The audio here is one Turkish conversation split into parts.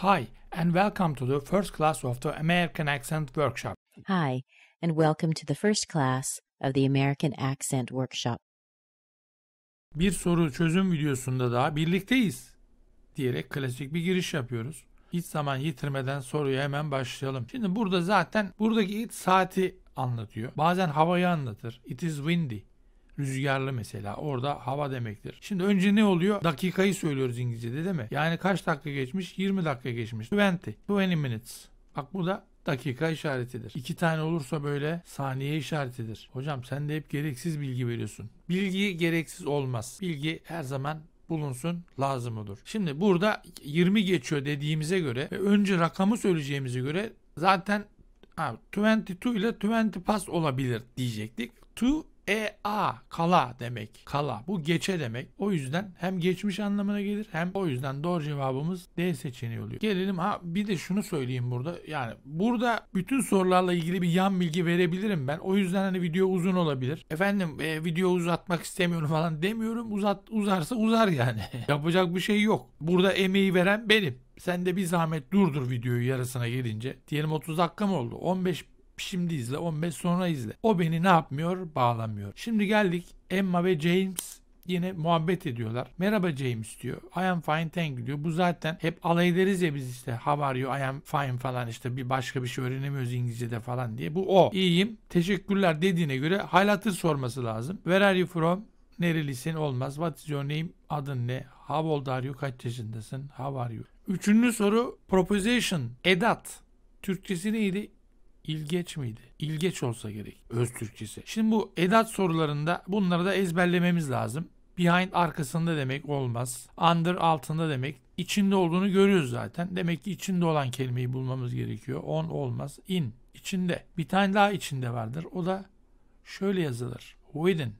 Hi, and welcome to the first class of the American Accent Workshop. Hi, and welcome to the first class of the American Accent Workshop. Bir soru çözüm videosunda daha birlikteyiz diyerek klasik bir giriş yapıyoruz. Hiç zaman yitirmeden soruya hemen başlayalım. Şimdi burada zaten buradaki it saati anlatıyor. Bazen havayı anlatır. It is windy. Rüzgarlı mesela. Orada hava demektir. Şimdi önce ne oluyor? Dakikayı söylüyoruz İngilizce'de değil mi? Yani kaç dakika geçmiş? 20 dakika geçmiş. 20. 20 minutes. Bak bu da dakika işaretidir. İki tane olursa böyle saniye işaretidir. Hocam sen de hep gereksiz bilgi veriyorsun. Bilgi gereksiz olmaz. Bilgi her zaman bulunsun lazım olur. Şimdi burada 20 geçiyor dediğimize göre ve önce rakamı söyleyeceğimize göre zaten ha, 22 ile 20 pas olabilir diyecektik. 2 e a kala demek. Kala bu geçe demek. O yüzden hem geçmiş anlamına gelir hem o yüzden doğru cevabımız D seçeneği oluyor. Gelelim ha bir de şunu söyleyeyim burada. Yani burada bütün sorularla ilgili bir yan bilgi verebilirim ben. O yüzden hani video uzun olabilir. Efendim e, video uzatmak istemiyorum falan demiyorum. Uzat uzarsa uzar yani. Yapacak bir şey yok. Burada emeği veren benim. Sen de bir zahmet durdur videoyu yarısına gelince. Diyelim 30 dakika mı oldu? 15 Şimdi izle 15 sonra izle. O beni ne yapmıyor? Bağlamıyor. Şimdi geldik Emma ve James yine muhabbet ediyorlar. Merhaba James diyor. I am fine thank you diyor. Bu zaten hep alay ederiz ya biz işte how are you I am fine falan işte bir başka bir şey öğrenemiyoruz İngilizce'de falan diye. Bu o. İyiyim. Teşekkürler dediğine göre hal sorması lazım. Where are you from? Nerelisin? Olmaz. What is your name? Adın ne? How old are you? Kaç yaşındasın? How are you? Üçüncü soru proposition. Edat. Türkçesi neydi? İlgeç miydi? İlgeç olsa gerek öz Türkçesi. Şimdi bu edat sorularında bunları da ezberlememiz lazım. Behind arkasında demek olmaz. Under altında demek. İçinde olduğunu görüyoruz zaten. Demek ki içinde olan kelimeyi bulmamız gerekiyor. On olmaz. In içinde. Bir tane daha içinde vardır. O da şöyle yazılır. Within.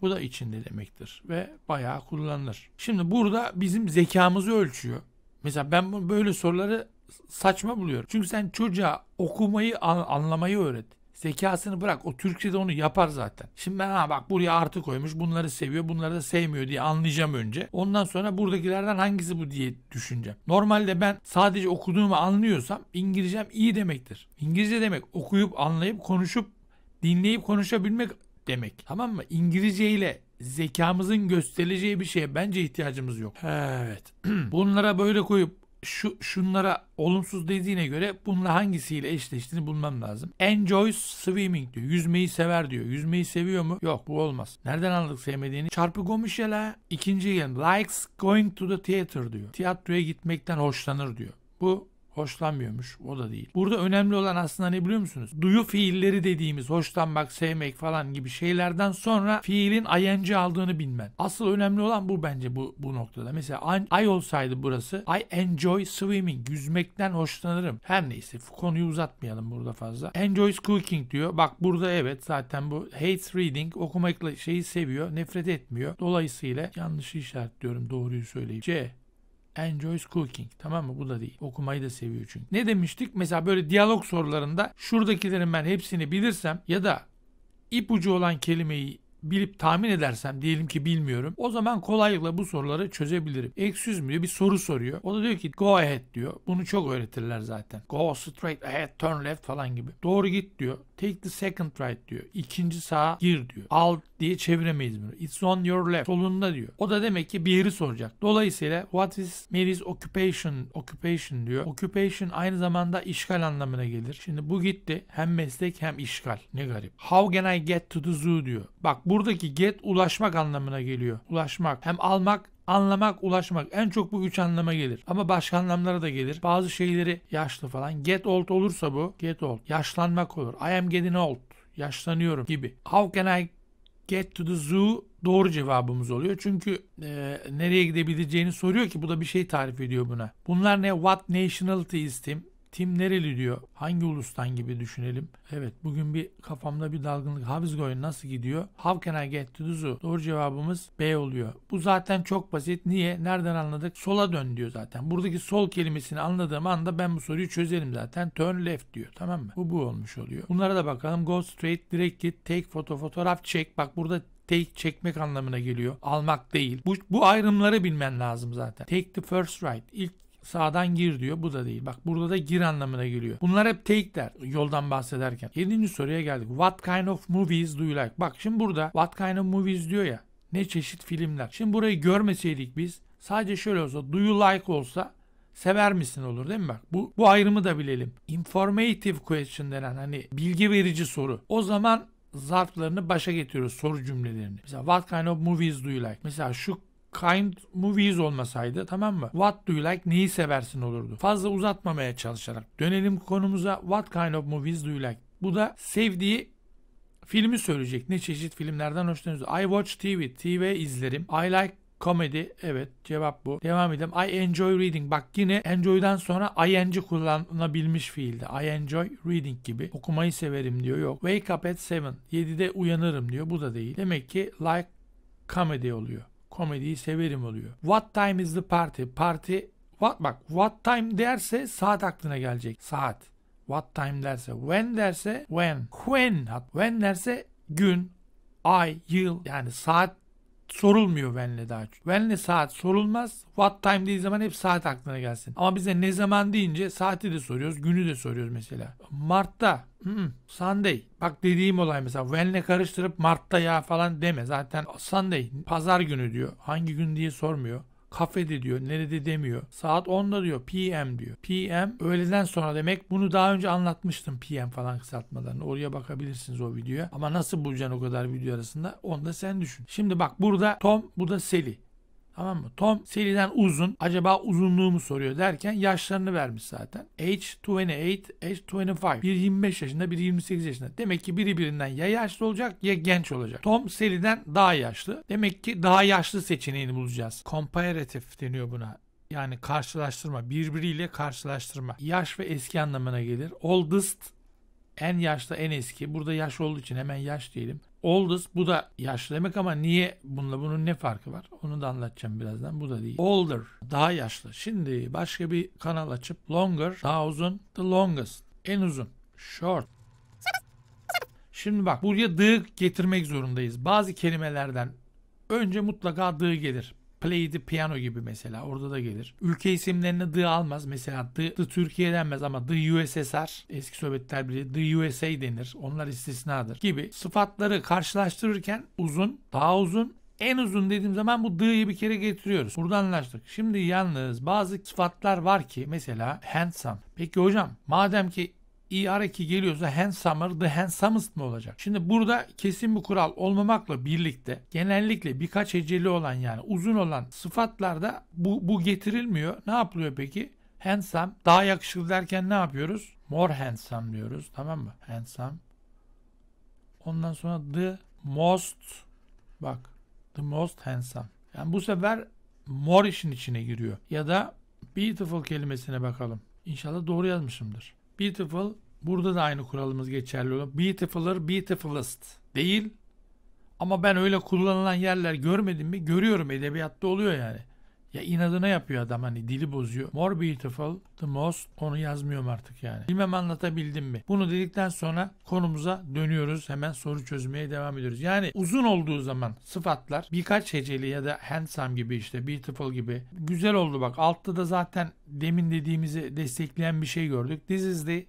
Bu da içinde demektir ve bayağı kullanılır. Şimdi burada bizim zekamızı ölçüyor. Mesela ben böyle soruları saçma buluyorum. Çünkü sen çocuğa okumayı anlamayı öğret. Zekasını bırak. O Türkçe'de onu yapar zaten. Şimdi ben ha bak buraya artı koymuş. Bunları seviyor. Bunları da sevmiyor diye anlayacağım önce. Ondan sonra buradakilerden hangisi bu diye düşüneceğim. Normalde ben sadece okuduğumu anlıyorsam İngilizcem iyi demektir. İngilizce demek okuyup anlayıp konuşup dinleyip konuşabilmek demek. Tamam mı? İngilizce ile zekamızın göstereceği bir şeye bence ihtiyacımız yok. Evet. Bunlara böyle koyup şu şunlara olumsuz dediğine göre bununla hangisiyle eşleştiğini bulmam lazım. Enjoys swimming diyor. Yüzmeyi sever diyor. Yüzmeyi seviyor mu? Yok bu olmaz. Nereden anladık sevmediğini? Çarpı gomişela ikinci yerim. Likes going to the theater diyor. Tiyatroya gitmekten hoşlanır diyor. Bu hoşlanmıyormuş. O da değil. Burada önemli olan aslında ne biliyor musunuz? Duyu fiilleri dediğimiz hoşlanmak, sevmek falan gibi şeylerden sonra fiilin ing aldığını bilmen. Asıl önemli olan bu bence bu, bu noktada. Mesela I olsaydı burası I enjoy swimming. Yüzmekten hoşlanırım. Her neyse konuyu uzatmayalım burada fazla. Enjoys cooking diyor. Bak burada evet zaten bu hates reading okumakla şeyi seviyor. Nefret etmiyor. Dolayısıyla yanlışı işaretliyorum doğruyu söyleyeyim. C enjoys cooking. Tamam mı? Bu da değil. Okumayı da seviyor çünkü. Ne demiştik? Mesela böyle diyalog sorularında şuradakilerin ben hepsini bilirsem ya da ipucu olan kelimeyi bilip tahmin edersem diyelim ki bilmiyorum. O zaman kolaylıkla bu soruları çözebilirim. Eksüz mü diyor bir soru soruyor. O da diyor ki go ahead diyor. Bunu çok öğretirler zaten. Go straight ahead turn left falan gibi. Doğru git diyor. Take the second right diyor. İkinci sağa gir diyor. Al diye çeviremeyiz bunu. It's on your left. Solunda diyor. O da demek ki bir yeri soracak. Dolayısıyla what is Mary's occupation? Occupation diyor. Occupation aynı zamanda işgal anlamına gelir. Şimdi bu gitti. Hem meslek hem işgal. Ne garip. How can I get to the zoo diyor. Bak buradaki get ulaşmak anlamına geliyor. Ulaşmak. Hem almak anlamak, ulaşmak. En çok bu üç anlama gelir. Ama başka anlamlara da gelir. Bazı şeyleri yaşlı falan. Get old olursa bu. Get old. Yaşlanmak olur. I am getting old yaşlanıyorum gibi. How can I Get to the zoo doğru cevabımız oluyor. Çünkü e, nereye gidebileceğini soruyor ki bu da bir şey tarif ediyor buna. Bunlar ne? What nationality is Tim? Tim nereli diyor. Hangi ulustan gibi düşünelim. Evet bugün bir kafamda bir dalgınlık. Havizgoy nasıl gidiyor? How can I get to the zoo? Doğru cevabımız B oluyor. Bu zaten çok basit. Niye? Nereden anladık? Sola dön diyor zaten. Buradaki sol kelimesini anladığım anda ben bu soruyu çözerim zaten. Turn left diyor. Tamam mı? Bu bu olmuş oluyor. Bunlara da bakalım. Go straight, direkt git, take photo, fotoğraf çek. Bak burada take çekmek anlamına geliyor. Almak değil. Bu, bu ayrımları bilmen lazım zaten. Take the first right. İlk sağdan gir diyor. Bu da değil. Bak burada da gir anlamına geliyor. Bunlar hep take der yoldan bahsederken. Yedinci soruya geldik. What kind of movies do you like? Bak şimdi burada what kind of movies diyor ya. Ne çeşit filmler. Şimdi burayı görmeseydik biz sadece şöyle olsa do you like olsa sever misin olur değil mi bak? Bu, bu ayrımı da bilelim. Informative question denen hani bilgi verici soru. O zaman zarflarını başa getiriyoruz soru cümlelerini. Mesela what kind of movies do you like? Mesela şu Kind Movies olmasaydı tamam mı? What do you like neyi seversin olurdu. Fazla uzatmamaya çalışarak. Dönelim konumuza What kind of movies do you like? Bu da sevdiği filmi söyleyecek. Ne çeşit filmlerden hoşlanıyorsunuz? I watch TV. TV izlerim. I like comedy. evet cevap bu. Devam edelim. I enjoy reading. Bak yine enjoy'dan sonra ing kullanılabilmiş fiilde. I enjoy reading gibi. Okumayı severim diyor. Yok. Wake up at 7. 7'de uyanırım diyor. Bu da değil. Demek ki like comedy oluyor komediyi severim oluyor. What time is the party? Party. what bak what time derse saat aklına gelecek. Saat. What time derse when derse when. When when derse gün, ay, yıl yani saat sorulmuyor When'le daha çok. When'le saat sorulmaz. What time dediği zaman hep saat aklına gelsin. Ama bize ne zaman deyince saati de soruyoruz, günü de soruyoruz mesela. Mart'ta Hmm, Sunday. Bak dediğim olay mesela When'le karıştırıp Mart'ta ya falan deme. Zaten Sunday pazar günü diyor. Hangi gün diye sormuyor kafede diyor, nerede demiyor. Saat 10'da diyor, PM diyor. PM öğleden sonra demek. Bunu daha önce anlatmıştım PM falan kısaltmalarını. Oraya bakabilirsiniz o videoya. Ama nasıl bulacaksın o kadar video arasında? Onu da sen düşün. Şimdi bak burada Tom, bu da Sally. Tamam mı? Tom seriden uzun. Acaba uzunluğumu soruyor derken yaşlarını vermiş zaten. Age 28, age 25. Bir 25 yaşında, bir 28 yaşında. Demek ki biri birinden ya yaşlı olacak ya genç olacak. Tom seriden daha yaşlı. Demek ki daha yaşlı seçeneğini bulacağız. Comparative deniyor buna. Yani karşılaştırma, birbiriyle karşılaştırma. Yaş ve eski anlamına gelir. Oldest en yaşlı en eski. Burada yaş olduğu için hemen yaş diyelim. Oldus bu da yaşlı demek ama niye bununla bunun ne farkı var? Onu da anlatacağım birazdan. Bu da değil. Older daha yaşlı. Şimdi başka bir kanal açıp longer daha uzun. The longest en uzun. Short. Şimdi bak buraya dığ getirmek zorundayız. Bazı kelimelerden önce mutlaka dığ gelir. Play the Piano gibi mesela orada da gelir. Ülke isimlerini The almaz. Mesela The, the Türkiye denmez ama The USSR eski Sovyetler Birliği The USA denir. Onlar istisnadır gibi. Sıfatları karşılaştırırken uzun, daha uzun, en uzun dediğim zaman bu D'yi bir kere getiriyoruz. Buradan anlaştık. Şimdi yalnız bazı sıfatlar var ki mesela handsome. Peki hocam madem ki ER2 geliyorsa handsomer the handsomest mı olacak? Şimdi burada kesin bir kural olmamakla birlikte genellikle birkaç heceli olan yani uzun olan sıfatlarda bu, bu getirilmiyor. Ne yapılıyor peki? Handsome daha yakışıklı derken ne yapıyoruz? More handsome diyoruz tamam mı? Handsome. Ondan sonra the most bak the most handsome. Yani bu sefer more işin içine giriyor. Ya da beautiful kelimesine bakalım. İnşallah doğru yazmışımdır. Beautiful burada da aynı kuralımız geçerli olur. Beautifuler, beautifulest değil. Ama ben öyle kullanılan yerler görmedim mi? Görüyorum edebiyatta oluyor yani. Ya inadına yapıyor adam hani dili bozuyor. More beautiful the most onu yazmıyorum artık yani. Bilmem anlatabildim mi? Bunu dedikten sonra konumuza dönüyoruz. Hemen soru çözmeye devam ediyoruz. Yani uzun olduğu zaman sıfatlar birkaç heceli ya da handsome gibi işte beautiful gibi. Güzel oldu bak. Altta da zaten demin dediğimizi destekleyen bir şey gördük. This is the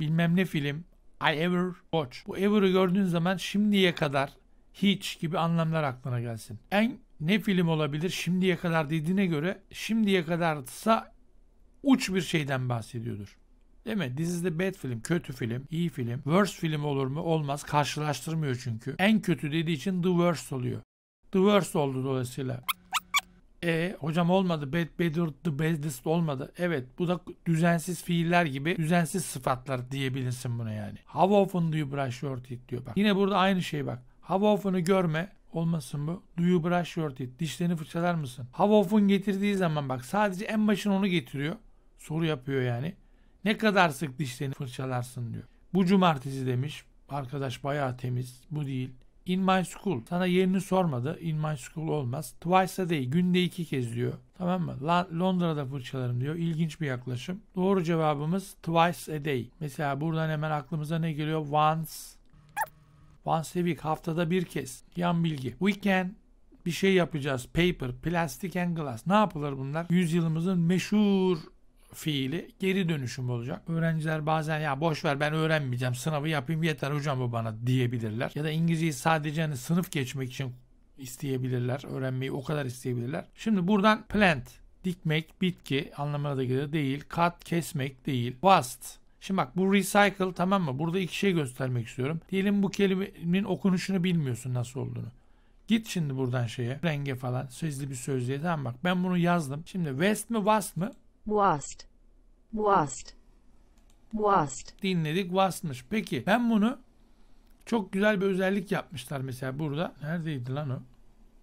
bilmem ne film I ever watch. Bu ever'ı gördüğün zaman şimdiye kadar hiç gibi anlamlar aklına gelsin. En ne film olabilir şimdiye kadar dediğine göre şimdiye kadarsa uç bir şeyden bahsediyordur. Değil mi? Dizide is bad film. Kötü film. iyi film. Worst film olur mu? Olmaz. Karşılaştırmıyor çünkü. En kötü dediği için the worst oluyor. The worst oldu dolayısıyla. E hocam olmadı. Bad, better, the baddest olmadı. Evet bu da düzensiz fiiller gibi düzensiz sıfatlar diyebilirsin buna yani. How often do you brush your teeth diyor bak. Yine burada aynı şey bak. How often'ı görme. Olmasın bu. Do you brush your teeth? Dişlerini fırçalar mısın? Havof'un getirdiği zaman bak sadece en başına onu getiriyor. Soru yapıyor yani. Ne kadar sık dişlerini fırçalarsın diyor. Bu cumartesi demiş. Arkadaş bayağı temiz. Bu değil. In my school. Sana yerini sormadı. In my school olmaz. Twice a day. Günde iki kez diyor. Tamam mı? Londra'da fırçalarım diyor. İlginç bir yaklaşım. Doğru cevabımız twice a day. Mesela buradan hemen aklımıza ne geliyor? Once Once a week haftada bir kez. Yan bilgi. Weekend bir şey yapacağız. Paper, plastik and glass. Ne yapılır bunlar? Yüzyılımızın meşhur fiili geri dönüşüm olacak. Öğrenciler bazen ya boş ver ben öğrenmeyeceğim sınavı yapayım yeter hocam bu bana diyebilirler. Ya da İngilizceyi sadece hani sınıf geçmek için isteyebilirler. Öğrenmeyi o kadar isteyebilirler. Şimdi buradan plant dikmek, bitki anlamına da gelir değil. Cut kesmek değil. Bust Şimdi bak bu recycle tamam mı? Burada iki şey göstermek istiyorum. Diyelim bu kelimenin okunuşunu bilmiyorsun nasıl olduğunu. Git şimdi buradan şeye renge falan sözlü bir sözlüğe tamam bak ben bunu yazdım. Şimdi west mi wast mı? Wast. Wast. Wast. Dinledik wastmış. Peki ben bunu çok güzel bir özellik yapmışlar mesela burada. Neredeydi lan o?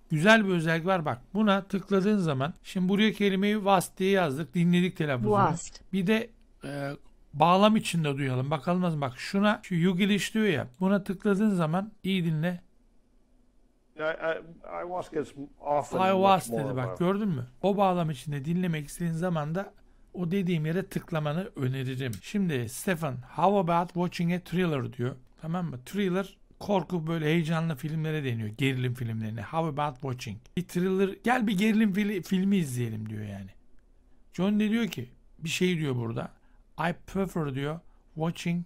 Güzel bir özellik var bak. Buna tıkladığın zaman şimdi buraya kelimeyi wast diye yazdık. Dinledik televizyonu. Wast. Bir de e, bağlam içinde duyalım. Bakalım bak şuna şu yugiliş diyor ya buna tıkladığın zaman iyi dinle. I was dedi bak gördün mü? O bağlam içinde dinlemek istediğin zaman da o dediğim yere tıklamanı öneririm. Şimdi Stefan how about watching a thriller diyor. Tamam mı? Thriller korku böyle heyecanlı filmlere deniyor. Gerilim filmlerine. How about watching? Bir thriller gel bir gerilim fili, filmi izleyelim diyor yani. John de diyor ki bir şey diyor burada. I prefer diyor watching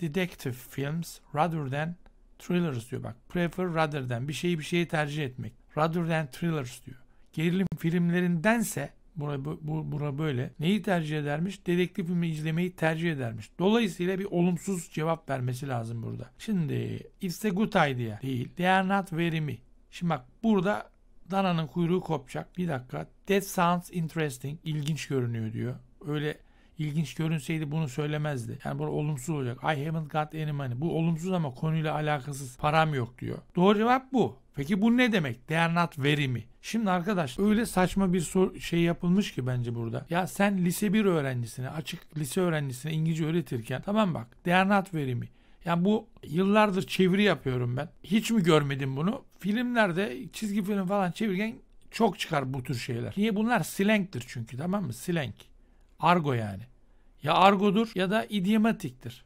detective films rather than thrillers diyor. Bak prefer rather than bir şeyi bir şeye tercih etmek. Rather than thrillers diyor. Gerilim filmlerindense bura, bu, bura böyle. Neyi tercih edermiş? Dedektif filmi izlemeyi tercih edermiş. Dolayısıyla bir olumsuz cevap vermesi lazım burada. Şimdi it's a good idea değil. They are not very me. Şimdi bak burada dananın kuyruğu kopacak. Bir dakika. That sounds interesting. İlginç görünüyor diyor. Öyle ilginç görünseydi bunu söylemezdi. Yani bu olumsuz olacak. I haven't got any money. Bu olumsuz ama konuyla alakasız. Param yok diyor. Doğru cevap bu. Peki bu ne demek? They are not very me. Şimdi arkadaş öyle saçma bir sor- şey yapılmış ki bence burada. Ya sen lise 1 öğrencisine, açık lise öğrencisine İngilizce öğretirken tamam bak they are not very me. Yani bu yıllardır çeviri yapıyorum ben. Hiç mi görmedim bunu? Filmlerde çizgi film falan çevirirken çok çıkar bu tür şeyler. Niye bunlar slang'tir çünkü tamam mı? Slang. Argo yani. Ya argodur ya da idiomatiktir.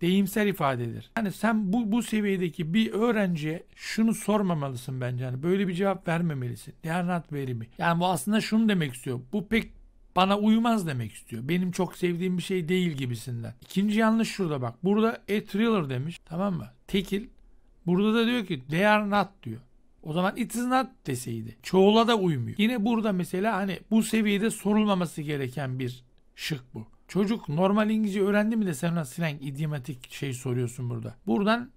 Deyimsel ifadedir. Yani sen bu, bu seviyedeki bir öğrenciye şunu sormamalısın bence. Yani böyle bir cevap vermemelisin. They verimi. Yani bu aslında şunu demek istiyor. Bu pek bana uymaz demek istiyor. Benim çok sevdiğim bir şey değil gibisinden. İkinci yanlış şurada bak. Burada a thriller demiş. Tamam mı? Tekil. Burada da diyor ki they are not diyor. O zaman it is not deseydi. Çoğula da uymuyor. Yine burada mesela hani bu seviyede sorulmaması gereken bir şık bu. Çocuk normal İngilizce öğrendi mi de sen ona slang, idiomatik şey soruyorsun burada. Buradan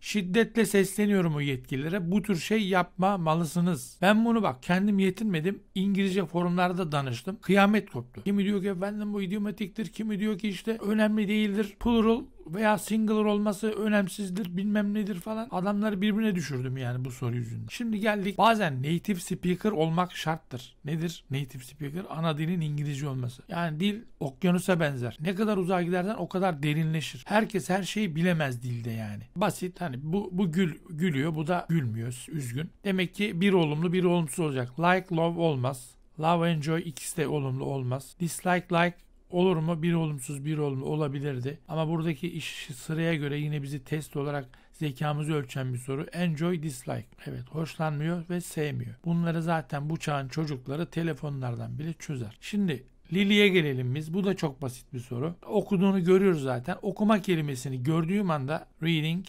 şiddetle sesleniyorum o yetkililere. Bu tür şey yapma malısınız. Ben bunu bak kendim yetinmedim. İngilizce forumlarda danıştım. Kıyamet koptu. Kimi diyor ki efendim bu idiomatiktir. Kimi diyor ki işte önemli değildir. Plural veya single olması önemsizdir bilmem nedir falan. Adamları birbirine düşürdüm yani bu soru yüzünden. Şimdi geldik bazen native speaker olmak şarttır. Nedir native speaker? Ana dilin İngilizce olması. Yani dil okyanusa benzer. Ne kadar uzağa gidersen o kadar derinleşir. Herkes her şeyi bilemez dilde yani. Basit hani bu, bu gül, gülüyor bu da gülmüyor üzgün. Demek ki bir olumlu bir olumsuz olacak. Like love olmaz. Love enjoy ikisi de olumlu olmaz. Dislike like Olur mu? Bir olumsuz bir olumlu olabilirdi. Ama buradaki iş sıraya göre yine bizi test olarak zekamızı ölçen bir soru. Enjoy, dislike. Evet hoşlanmıyor ve sevmiyor. Bunları zaten bu çağın çocukları telefonlardan bile çözer. Şimdi Lili'ye gelelim biz. Bu da çok basit bir soru. Okuduğunu görüyoruz zaten. Okuma kelimesini gördüğüm anda reading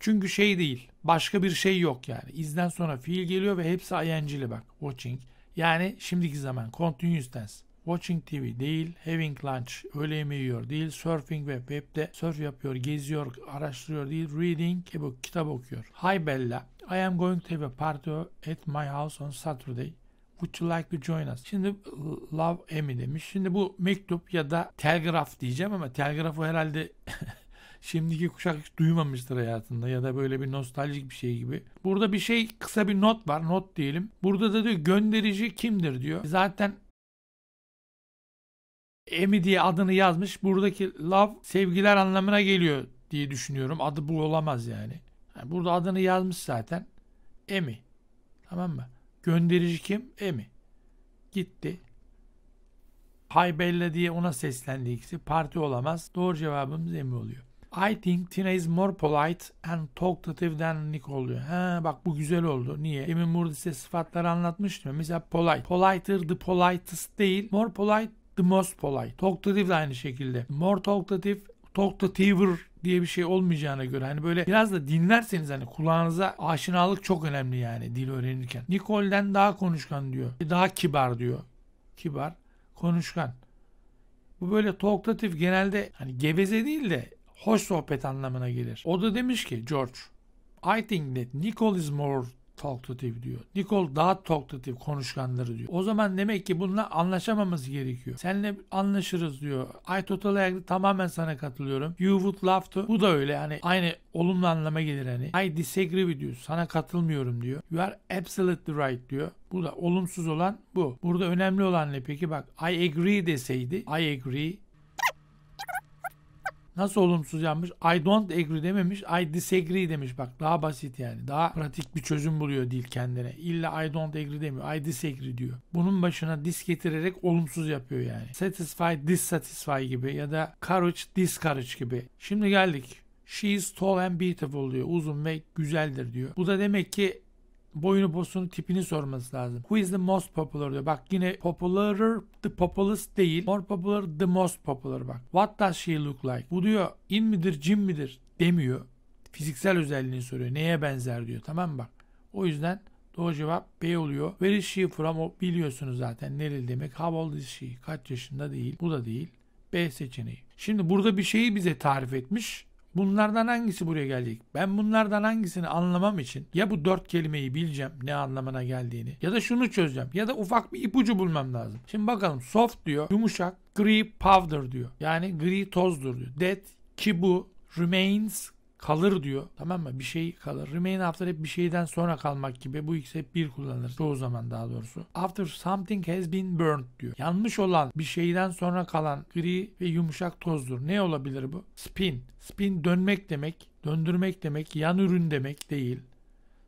çünkü şey değil. Başka bir şey yok yani. İzden sonra fiil geliyor ve hepsi ayencili bak. Watching. Yani şimdiki zaman. Continuous tense. Watching TV değil, having lunch öğle yemeği yiyor değil, surfing web webde surf yapıyor, geziyor, araştırıyor değil, reading a e book, kitap okuyor. Hi Bella, I am going to have a party at my house on Saturday. Would you like to join us? Şimdi love Amy demiş. Şimdi bu mektup ya da telgraf diyeceğim ama telgrafı herhalde şimdiki kuşak hiç duymamıştır hayatında ya da böyle bir nostaljik bir şey gibi. Burada bir şey kısa bir not var not diyelim. Burada da diyor gönderici kimdir diyor. Zaten Emi diye adını yazmış. Buradaki love sevgiler anlamına geliyor diye düşünüyorum. Adı bu olamaz yani. yani burada adını yazmış zaten. Emi. Tamam mı? Gönderici kim? Emi. Gitti. Haybella diye ona seslendi ikisi. Parti olamaz. Doğru cevabımız Emi oluyor. I think Tina is more polite and talkative than Nick oluyor ha bak bu güzel oldu. Niye? Emin burada size sıfatları anlatmıştım. Mesela polite. Politer the politest değil. More polite the most polite. Talkative de aynı şekilde. More talkative, talkativer diye bir şey olmayacağına göre hani böyle biraz da dinlerseniz hani kulağınıza aşinalık çok önemli yani dil öğrenirken. Nicole'den daha konuşkan diyor. E, daha kibar diyor. Kibar, konuşkan. Bu böyle talkative genelde hani geveze değil de hoş sohbet anlamına gelir. O da demiş ki George, I think that Nicole is more talkative diyor. Nicole daha talkative konuşkanları diyor. O zaman demek ki bununla anlaşamamız gerekiyor. Seninle anlaşırız diyor. I totally agree tamamen sana katılıyorum. You would love to. Bu da öyle yani aynı olumlu anlama gelir hani. I disagree with you. Sana katılmıyorum diyor. You are absolutely right diyor. Bu da olumsuz olan bu. Burada önemli olan ne peki? Bak I agree deseydi I agree Nasıl olumsuz yapmış? I don't agree dememiş. I disagree demiş. Bak daha basit yani. Daha pratik bir çözüm buluyor dil kendine. İlla I don't agree demiyor. I disagree diyor. Bunun başına dis getirerek olumsuz yapıyor yani. Satisfy, dissatisfy gibi ya da courage, discourage gibi. Şimdi geldik. She is tall and beautiful diyor. Uzun ve güzeldir diyor. Bu da demek ki boyunu posunu tipini sorması lazım. Who is the most popular diyor. Bak yine popular the populist değil. More popular the most popular bak. What does she look like? Bu diyor in midir cin midir demiyor. Fiziksel özelliğini soruyor. Neye benzer diyor. Tamam bak. O yüzden doğru cevap B oluyor. Where is she from? O biliyorsunuz zaten. Nereli demek. How old is she? Kaç yaşında değil. Bu da değil. B seçeneği. Şimdi burada bir şeyi bize tarif etmiş. Bunlardan hangisi buraya gelecek? Ben bunlardan hangisini anlamam için ya bu dört kelimeyi bileceğim ne anlamına geldiğini ya da şunu çözeceğim ya da ufak bir ipucu bulmam lazım. Şimdi bakalım soft diyor yumuşak gri powder diyor. Yani gri tozdur diyor. Dead, kibu, remains, kalır diyor. Tamam mı? Bir şey kalır. Remain after hep bir şeyden sonra kalmak gibi. Bu ikisi hep bir kullanılır. Çoğu zaman daha doğrusu. After something has been burnt diyor. Yanmış olan bir şeyden sonra kalan gri ve yumuşak tozdur. Ne olabilir bu? Spin. Spin dönmek demek. Döndürmek demek. Yan ürün demek değil.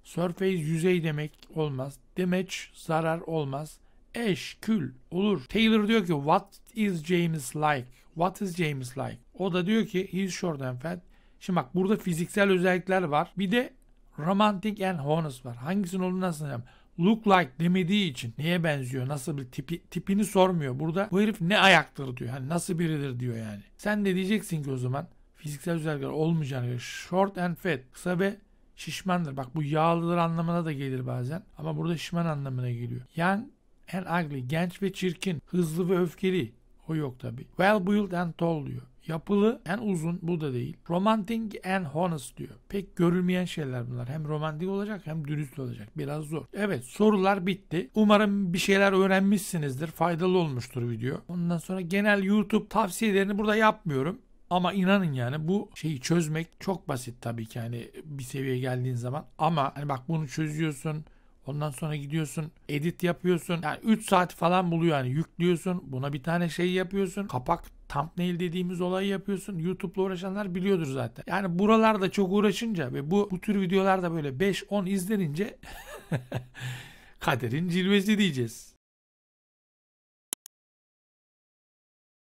Surface yüzey demek olmaz. Damage zarar olmaz. Eş, kül olur. Taylor diyor ki what is James like? What is James like? O da diyor ki he's short and fat. Şimdi bak burada fiziksel özellikler var. Bir de romantic and honest var. Hangisinin olduğunu nasıl önemli? Look like demediği için neye benziyor, nasıl bir tipi, tipini sormuyor. Burada bu herif ne ayaktır diyor. Yani nasıl biridir diyor yani. Sen de diyeceksin ki o zaman fiziksel özellikler olmayacağını short and fat kısa ve şişmandır. Bak bu yağlıdır anlamına da gelir bazen ama burada şişman anlamına geliyor. Young and ugly genç ve çirkin, hızlı ve öfkeli o yok tabi. Well built and tall diyor. Yapılı en uzun bu da değil. Romantic and honest diyor. Pek görülmeyen şeyler bunlar. Hem romantik olacak hem dürüst olacak. Biraz zor. Evet sorular bitti. Umarım bir şeyler öğrenmişsinizdir. Faydalı olmuştur video. Ondan sonra genel YouTube tavsiyelerini burada yapmıyorum. Ama inanın yani bu şeyi çözmek çok basit tabii ki hani bir seviyeye geldiğin zaman. Ama hani bak bunu çözüyorsun. Ondan sonra gidiyorsun edit yapıyorsun. Yani 3 saat falan buluyor yani yüklüyorsun. Buna bir tane şey yapıyorsun. Kapak thumbnail dediğimiz olayı yapıyorsun. YouTube'la uğraşanlar biliyordur zaten. Yani buralarda çok uğraşınca ve bu, bu tür videolarda böyle 5-10 izlenince kaderin cilvesi diyeceğiz.